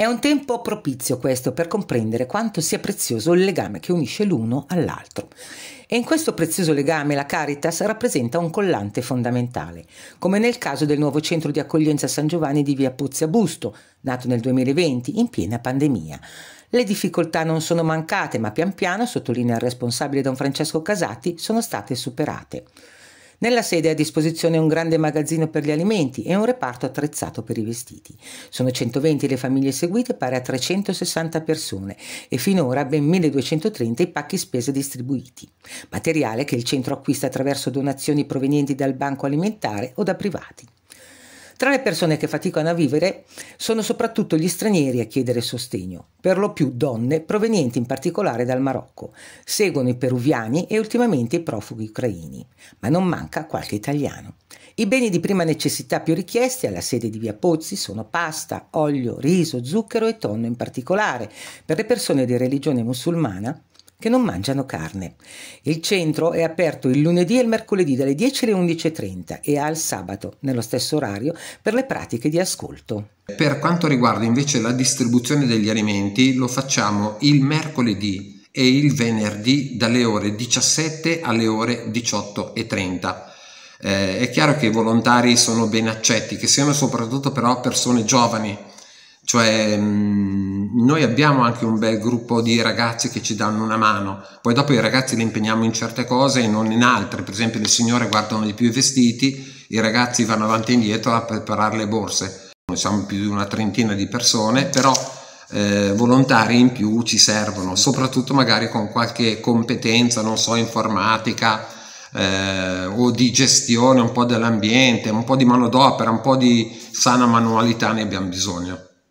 È un tempo propizio questo per comprendere quanto sia prezioso il legame che unisce l'uno all'altro. E in questo prezioso legame la Caritas rappresenta un collante fondamentale, come nel caso del nuovo centro di accoglienza San Giovanni di via Pozzi a Busto, nato nel 2020 in piena pandemia. Le difficoltà non sono mancate, ma pian piano, sottolinea il responsabile Don Francesco Casati, sono state superate. Nella sede è a disposizione un grande magazzino per gli alimenti e un reparto attrezzato per i vestiti. Sono 120 le famiglie seguite, pari a 360 persone e finora ben 1230 i pacchi spese distribuiti. Materiale che il centro acquista attraverso donazioni provenienti dal banco alimentare o da privati. Tra le persone che faticano a vivere sono soprattutto gli stranieri a chiedere sostegno, per lo più donne provenienti in particolare dal Marocco. Seguono i peruviani e ultimamente i profughi ucraini, ma non manca qualche italiano. I beni di prima necessità più richiesti alla sede di Via Pozzi sono pasta, olio, riso, zucchero e tonno in particolare. Per le persone di religione musulmana che non mangiano carne. Il centro è aperto il lunedì e il mercoledì dalle 10 alle 11.30 e al sabato, nello stesso orario, per le pratiche di ascolto. Per quanto riguarda invece la distribuzione degli alimenti, lo facciamo il mercoledì e il venerdì dalle ore 17 alle ore 18.30. Eh, è chiaro che i volontari sono ben accetti, che siano soprattutto però persone giovani, cioè mh, mm, noi abbiamo anche un bel gruppo di ragazzi che ci danno una mano, poi dopo i ragazzi li impegniamo in certe cose e non in altre, per esempio le signore guardano di più i vestiti, i ragazzi vanno avanti e indietro a preparare le borse, noi siamo più di una trentina di persone, però eh, volontari in più ci servono, soprattutto magari con qualche competenza, non so, informatica eh, o di gestione un po' dell'ambiente, un po' di manodopera, un po' di sana manualità ne abbiamo bisogno.